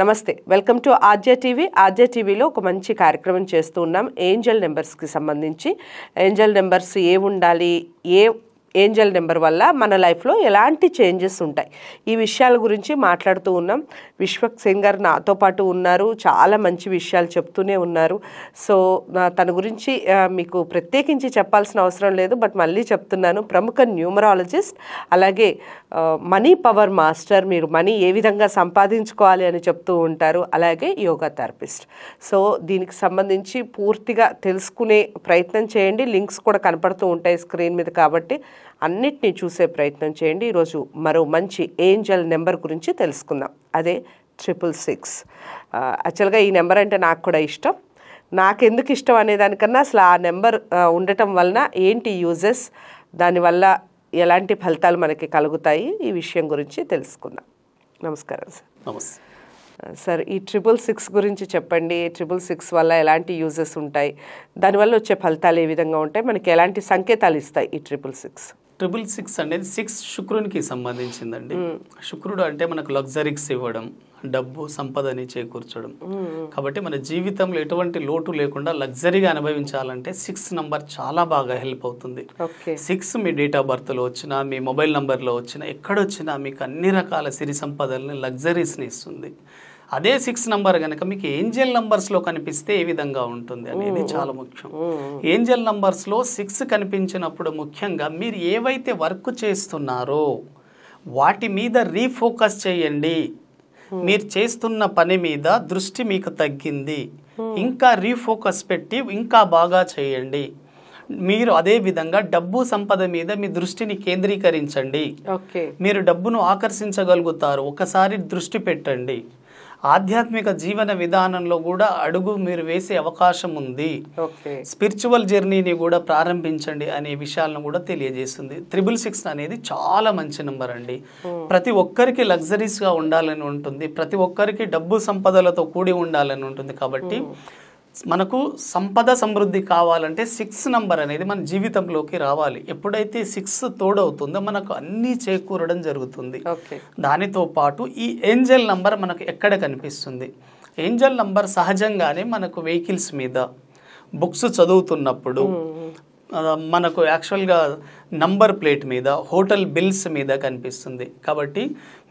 నమస్తే welcome to RJ TV RJ టీవీలో ఒక మంచి కార్యక్రమం చేస్తూ ఉన్నాం ఏంజల్ నెంబర్స్కి సంబంధించి ఏంజల్ నెంబర్స్ ఏ ఉండాలి ఏ ఏంజల్ నెంబర్ వల్ల మన లైఫ్లో ఎలాంటి చేంజెస్ ఉంటాయి ఈ విషయాల గురించి మాట్లాడుతూ ఉన్నాం విశ్వక్ గారు నాతో పాటు ఉన్నారు చాలా మంచి విషయాలు చెప్తూనే ఉన్నారు సో తన గురించి మీకు ప్రత్యేకించి చెప్పాల్సిన అవసరం లేదు బట్ మళ్ళీ చెప్తున్నాను ప్రముఖ న్యూమరాలజిస్ట్ అలాగే మనీ పవర్ మాస్టర్ మీరు మనీ ఏ విధంగా సంపాదించుకోవాలి అని చెప్తూ ఉంటారు అలాగే యోగా థెరపిస్ట్ సో దీనికి సంబంధించి పూర్తిగా తెలుసుకునే ప్రయత్నం చేయండి లింక్స్ కూడా కనపడుతూ ఉంటాయి స్క్రీన్ మీద కాబట్టి అన్నిటినీ చూసే ప్రయత్నం చేయండి ఈరోజు మరో మంచి ఏంజల్ నెంబర్ గురించి తెలుసుకుందాం అదే ట్రిపుల్ సిక్స్ యాక్చువల్గా ఈ నెంబర్ అంటే నాకు కూడా ఇష్టం నాకెందుకు ఇష్టం అనే దానికన్నా అసలు ఆ నెంబర్ ఉండటం వలన ఏంటి యూజెస్ దానివల్ల ఎలాంటి ఫలితాలు మనకి కలుగుతాయి ఈ విషయం గురించి తెలుసుకుందాం నమస్కారం సార్ నమస్తే సార్ ఈ ట్రిపుల్ సిక్స్ గురించి చెప్పండి ట్రిపుల్ సిక్స్ వల్ల ఎలాంటి యూజెస్ ఉంటాయి దానివల్ల వచ్చే ఫలితాలు ఏ విధంగా ఉంటాయి మనకి ఎలాంటి సంకేతాలు ఇస్తాయి ఈ ట్రిపుల్ సిక్స్ ట్రిపుల్ సిక్స్ అనేది సిక్స్ శుక్రునికి సంబంధించిందండి శుక్రుడు అంటే మనకు లగ్జరీస్ ఇవ్వడం డబ్బు సంపదని చేకూర్చడం కాబట్టి మన జీవితంలో ఎటువంటి లోటు లేకుండా లగ్జరీగా అనుభవించాలంటే సిక్స్ నంబర్ చాలా బాగా హెల్ప్ అవుతుంది సిక్స్ మీ డేట్ ఆఫ్ బర్త్లో వచ్చినా మీ మొబైల్ నంబర్లో వచ్చినా ఎక్కడొచ్చినా మీకు అన్ని రకాల సిరి సంపదలని లగ్జరీస్ని ఇస్తుంది అదే సిక్స్ నంబర్ కనుక మీకు ఏంజల్ నంబర్స్లో కనిపిస్తే ఏ విధంగా ఉంటుంది అనేది చాలా ముఖ్యం ఏంజల్ నంబర్స్లో సిక్స్ కనిపించినప్పుడు ముఖ్యంగా మీరు ఏవైతే వర్క్ చేస్తున్నారో వాటి మీద రీఫోకస్ చేయండి మీరు చేస్తున్న పని మీద దృష్టి మీకు తగ్గింది ఇంకా రీఫోకస్ పెట్టి ఇంకా బాగా చేయండి మీరు అదే విధంగా డబ్బు సంపద మీద మీ దృష్టిని కేంద్రీకరించండి మీరు డబ్బును ఆకర్షించగలుగుతారు ఒకసారి దృష్టి పెట్టండి ఆధ్యాత్మిక జీవన విధానంలో కూడా అడుగు మీరు వేసే అవకాశం ఉంది స్పిరిచువల్ జర్నీని కూడా ప్రారంభించండి అనే విషయాలను కూడా తెలియజేస్తుంది త్రిబుల్ సిక్స్ అనేది చాలా మంచి నెంబర్ అండి ప్రతి ఒక్కరికి లగ్జరీస్గా ఉండాలని ఉంటుంది ప్రతి ఒక్కరికి డబ్బు సంపదలతో కూడి ఉండాలని ఉంటుంది కాబట్టి మనకు సంపద సమృద్ధి కావాలంటే సిక్స్ నంబర్ అనేది మన జీవితంలోకి రావాలి ఎప్పుడైతే సిక్స్ తోడవుతుందో మనకు అన్నీ చేకూరడం జరుగుతుంది దానితో పాటు ఈ ఏంజల్ నంబర్ మనకు ఎక్కడ కనిపిస్తుంది ఏంజల్ నంబర్ సహజంగానే మనకు వెహికల్స్ మీద బుక్స్ చదువుతున్నప్పుడు మనకు యాక్చువల్గా నంబర్ ప్లేట్ మీద హోటల్ బిల్స్ మీద కనిపిస్తుంది కాబట్టి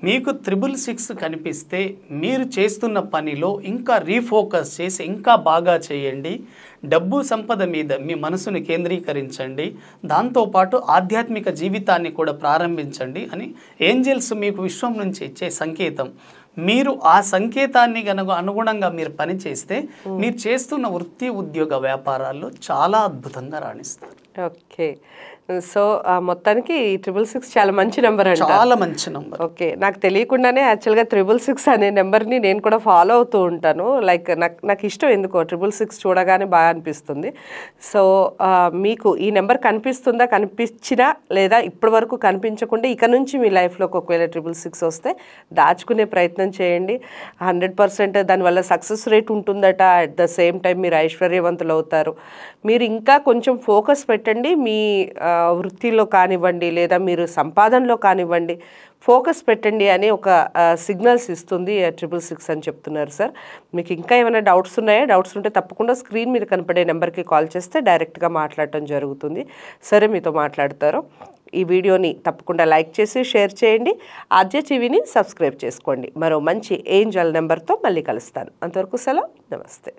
మీకు త్రిబుల్ సిక్స్ కనిపిస్తే మీరు చేస్తున్న పనిలో ఇంకా రీఫోకస్ చేసి ఇంకా బాగా చేయండి డబ్బు సంపద మీద మీ మనసును కేంద్రీకరించండి దాంతోపాటు ఆధ్యాత్మిక జీవితాన్ని కూడా ప్రారంభించండి అని ఏంజల్స్ మీకు విశ్వం నుంచి ఇచ్చే సంకేతం మీరు ఆ సంకేతాన్ని కనుక అనుగుణంగా మీరు పనిచేస్తే మీరు చేస్తున్న వృత్తి ఉద్యోగ వ్యాపారాల్లో చాలా అద్భుతంగా రాణిస్తారు ఓకే సో మొత్తానికి ట్రిపుల్ సిక్స్ చాలా మంచి నెంబర్ అండి చాలా మంచి నెంబర్ ఓకే నాకు తెలియకుండానే యాక్చువల్గా ట్రిపుల్ సిక్స్ అనే నెంబర్ని నేను కూడా ఫాలో అవుతూ ఉంటాను లైక్ నాకు నాకు ఇష్టం ఎందుకో ట్రిపుల్ సిక్స్ చూడగానే బాగా అనిపిస్తుంది సో మీకు ఈ నెంబర్ కనిపిస్తుందా కనిపించినా లేదా ఇప్పటి వరకు కనిపించకుండా ఇక నుంచి మీ లైఫ్లో ఒకవేళ ట్రిపుల్ సిక్స్ వస్తే దాచుకునే ప్రయత్నం చేయండి హండ్రెడ్ పర్సెంట్ దానివల్ల సక్సెస్ రేట్ ఉంటుందట అట్ ద సేమ్ టైం మీరు ఐశ్వర్యవంతులు అవుతారు మీరు ఇంకా కొంచెం ఫోకస్ పెట్టండి మీ వృత్తిలో కానివ్వండి లేదా మీరు సంపాదనలో కానివ్వండి ఫోకస్ పెట్టండి అని ఒక సిగ్నల్స్ ఇస్తుంది ట్రిపుల్ సిక్స్ అని చెప్తున్నారు సార్ మీకు ఇంకా ఏమైనా డౌట్స్ ఉన్నాయా డౌట్స్ ఉంటే తప్పకుండా స్క్రీన్ మీద కనపడే నెంబర్కి కాల్ చేస్తే డైరెక్ట్గా మాట్లాడటం జరుగుతుంది సరే మీతో మాట్లాడతారు ఈ వీడియోని తప్పకుండా లైక్ చేసి షేర్ చేయండి ఆద్య టీవీని సబ్స్క్రైబ్ చేసుకోండి మరో మంచి ఏంజల్ నెంబర్తో మళ్ళీ కలుస్తాను అంతవరకు సెలవు నమస్తే